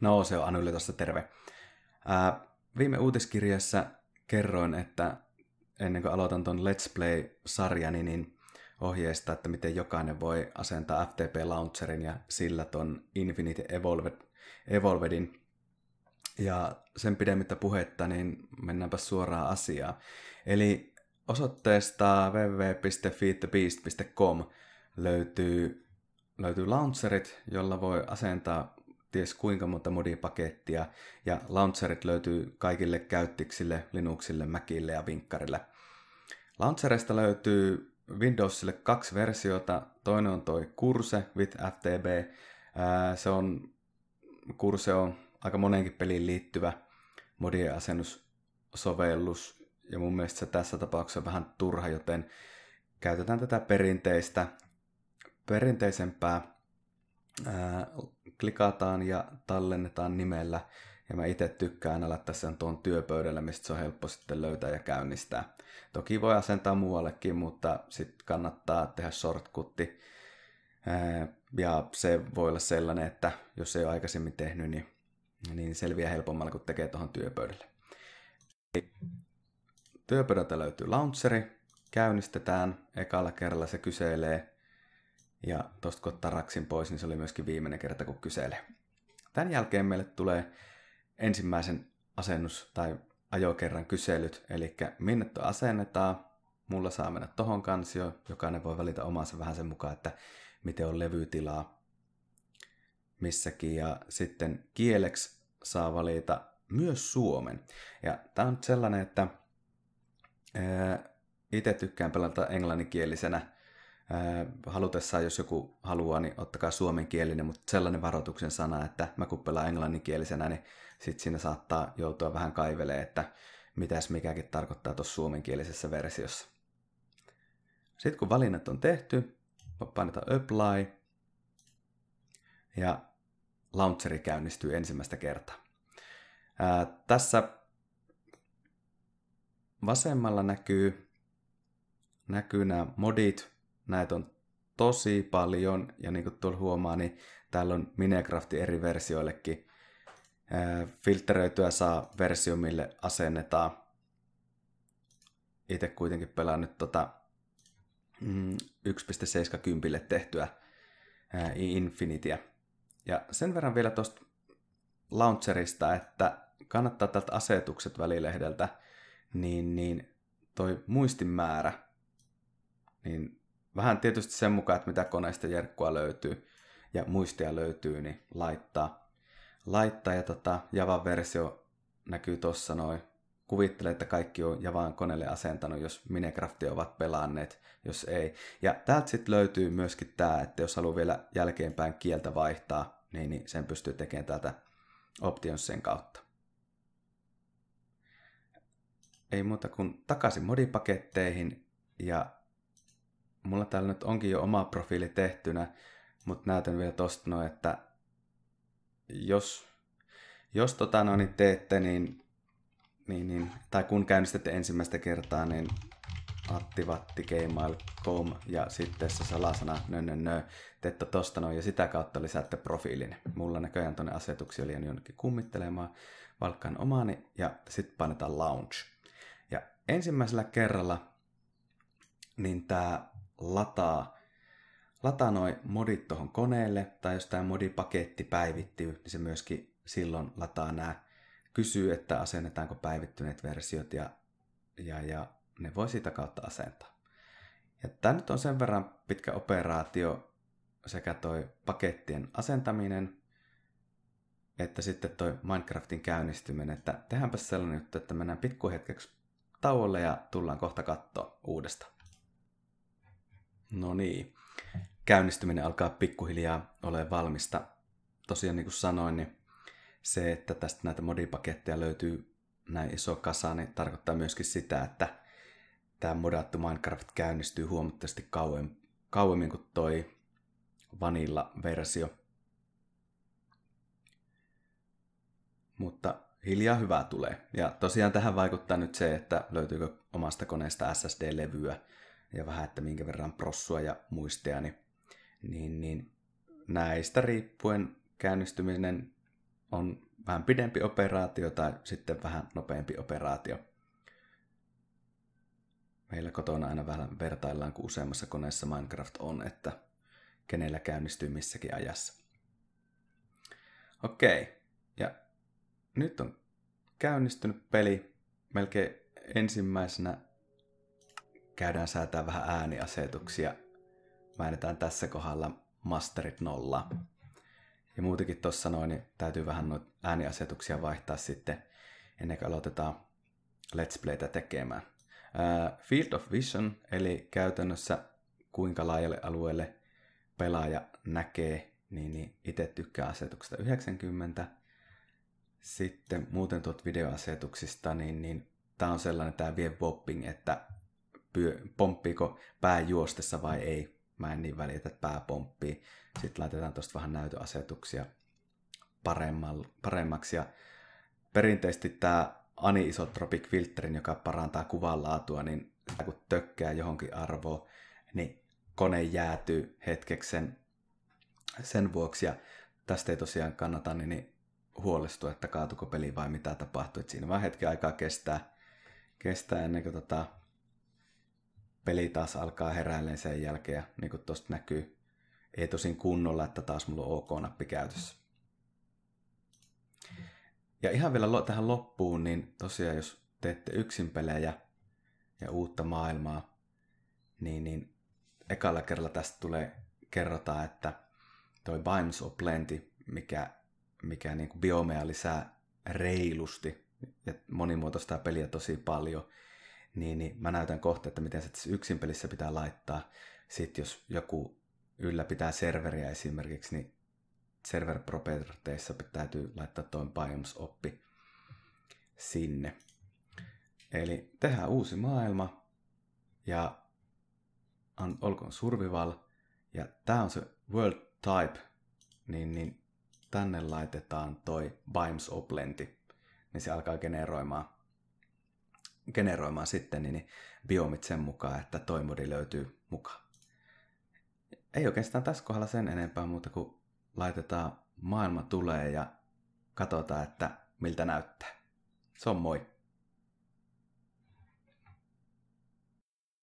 No se on Anylle tässä terve. Ää, viime uutiskirjassa kerroin, että ennen kuin aloitan tuon Let's Play-sarjani, niin ohjeista, että miten jokainen voi asentaa FTP-launcherin ja sillä ton Infinity Evolved, Evolvedin. Ja sen pidemmittä puhetta, niin mennäänpä suoraan asiaan. Eli osoitteesta www.feedthebeast.com löytyy, löytyy launcherit, jolla voi asentaa ties kuinka monta modipakettia, ja launcherit löytyy kaikille käyttiksille, Linuxille, Macille ja Vinkkarille. Launcherista löytyy Windowsille kaksi versiota. Toinen on toi Curse with FTB. Se on, Curse on aika monenkin peliin liittyvä modiasennussovellus, asennussovellus, ja mun mielestä se tässä tapauksessa on vähän turha, joten käytetään tätä perinteistä, perinteisempää klikataan ja tallennetaan nimellä. Ja mä itse tykkään laittaa sen tuon työpöydällä, mistä se on helppo sitten löytää ja käynnistää. Toki voi asentaa muuallekin, mutta sitten kannattaa tehdä shortcutti. Ja se voi olla sellainen, että jos ei ole aikaisemmin tehnyt, niin, niin selviää helpommalla, kun tekee tuohon työpöydälle. Työpöydältä löytyy launcheri, käynnistetään. Ekalla kerralla se kyselee ja tuosta kun ottaa raksin pois, niin se oli myöskin viimeinen kerta, kun kyselee. Tämän jälkeen meille tulee ensimmäisen asennus- tai ajokerran kyselyt, eli minne tuo asennetaan, mulla saa mennä tohon kansio, jokainen voi valita omansa vähän sen mukaan, että miten on levytilaa missäkin, ja sitten kieleksi saa valita myös suomen. Ja tämä on sellainen, että itse tykkään pelata englanninkielisenä halutessaan, jos joku haluaa, niin ottakaa suomenkielinen, mutta sellainen varoituksen sana, että mä kun pelaan englanninkielisenä, niin sitten siinä saattaa joutua vähän kaivelee, että mitäs mikäkin tarkoittaa tuossa suomenkielisessä versiossa. Sitten kun valinnat on tehty, painetaan apply ja launcheri käynnistyy ensimmäistä kertaa. Ää, tässä vasemmalla näkyy, näkyy nämä modit, näitä on tosi paljon, ja niin kuin tuolla huomaa, niin täällä on Minecraftin eri versioillekin filtteröityä saa versio, mille asennetaan. Itse kuitenkin pelaan nyt tota 1.70 mm, tehtyä Infinityä. Ja sen verran vielä tuosta launcherista, että kannattaa tältä asetukset välilehdeltä, niin, niin toi muistimäärä, niin vähän tietysti sen mukaan, että mitä koneista jerkkua löytyy ja muistia löytyy, niin laittaa. Laittaa ja tota, Javan versio näkyy tuossa noin. Kuvittele, että kaikki on Javan koneelle asentanut, jos Minecraftia ovat pelanneet, jos ei. Ja täältä sitten löytyy myöskin tämä, että jos haluaa vielä jälkeenpäin kieltä vaihtaa, niin, niin sen pystyy tekemään täältä Optionsen kautta. Ei muuta kuin takaisin modipaketteihin ja mulla täällä nyt onkin jo oma profiili tehtynä, mutta näytän vielä tosta noin, että jos, jos tota noin niin teette, niin, niin, niin, tai kun käynnistätte ensimmäistä kertaa, niin attivatti.gmail.com ja sitten se salasana nönnönnö, nö, teette tosta noin ja sitä kautta lisäätte profiilin. Mulla näköjään tonne asetuksia oli jonnekin kummittelemaan, valkkaan omani ja sitten painetaan launch. Ja ensimmäisellä kerralla niin tämä lataa, lataa noi modit tuohon koneelle, tai jos tämä modipaketti päivittyy, niin se myöskin silloin lataa nämä, kysyy, että asennetaanko päivittyneet versiot, ja, ja, ja ne voi sitä kautta asentaa. Ja tämä nyt on sen verran pitkä operaatio, sekä toi pakettien asentaminen, että sitten toi Minecraftin käynnistyminen, että tehdäänpä sellainen juttu, että mennään pikkuhetkeksi tauolle ja tullaan kohta katsoa uudestaan. No niin, käynnistyminen alkaa pikkuhiljaa ole valmista. Tosiaan niin kuin sanoin, niin se, että tästä näitä modipaketteja löytyy näin iso kasa, niin tarkoittaa myöskin sitä, että tämä modattu Minecraft käynnistyy huomattavasti kauem, kauemmin kuin toi vanilla-versio. Mutta hiljaa hyvää tulee. Ja tosiaan tähän vaikuttaa nyt se, että löytyykö omasta koneesta SSD-levyä ja vähän, että minkä verran prossua ja muistia, niin, niin, niin näistä riippuen käynnistyminen on vähän pidempi operaatio tai sitten vähän nopeampi operaatio. Meillä kotona aina vähän vertaillaan, kun useammassa koneessa Minecraft on, että kenellä käynnistyy missäkin ajassa. Okei, ja nyt on käynnistynyt peli. Melkein ensimmäisenä käydään säätää vähän ääniasetuksia. Määnetään tässä kohdalla masterit nolla. Ja muutenkin tuossa noin, niin täytyy vähän noita ääniasetuksia vaihtaa sitten ennen kuin aloitetaan Let's Playtä tekemään. Uh, Field of Vision, eli käytännössä kuinka laajalle alueelle pelaaja näkee, niin, niin itse tykkää asetuksesta 90. Sitten muuten tuot videoasetuksista, niin, niin tämä on sellainen, tämä vie bopping, että pyö, pomppiiko pää juostessa vai ei. Mä en niin välitä, että pää pomppii. Sitten laitetaan tuosta vähän näytöasetuksia paremmaksi. Ja perinteisesti tämä anisotropic filterin, joka parantaa kuvan laatua, niin kun tökkää johonkin arvoon, niin kone jäätyy hetkeksi sen, sen vuoksi. Ja tästä ei tosiaan kannata niin, niin huolestua, että kaatuko peli vai mitä tapahtuu. Et siinä vaan hetki aikaa kestää, kestää ennen kuin tota, peli taas alkaa heräilleen sen jälkeen, ja niin kuin tuosta näkyy, ei tosin kunnolla, että taas mulla on OK-nappi käytössä. Ja ihan vielä tähän loppuun, niin tosiaan jos teette yksin pelejä ja uutta maailmaa, niin, niin ekalla kerralla tästä tulee kerrata, että toi Binds of Plenty, mikä, mikä niin kuin biomea lisää reilusti ja monimuotoista peliä tosi paljon, niin, niin mä näytän kohta, että miten se tässä yksin pelissä pitää laittaa. Sitten jos joku ylläpitää serveriä esimerkiksi, niin server properteissa täytyy laittaa tuon biomes-oppi sinne. Eli tehdään uusi maailma ja on, olkoon survival ja tämä on se world type, niin, niin tänne laitetaan toi biomes oplenti, niin se alkaa generoimaan generoimaan sitten niin, niin biomit sen mukaan, että toi modi löytyy mukaan. Ei oikeastaan tässä kohdalla sen enempää muuta kuin laitetaan maailma tulee ja katsotaan, että miltä näyttää. Se on moi!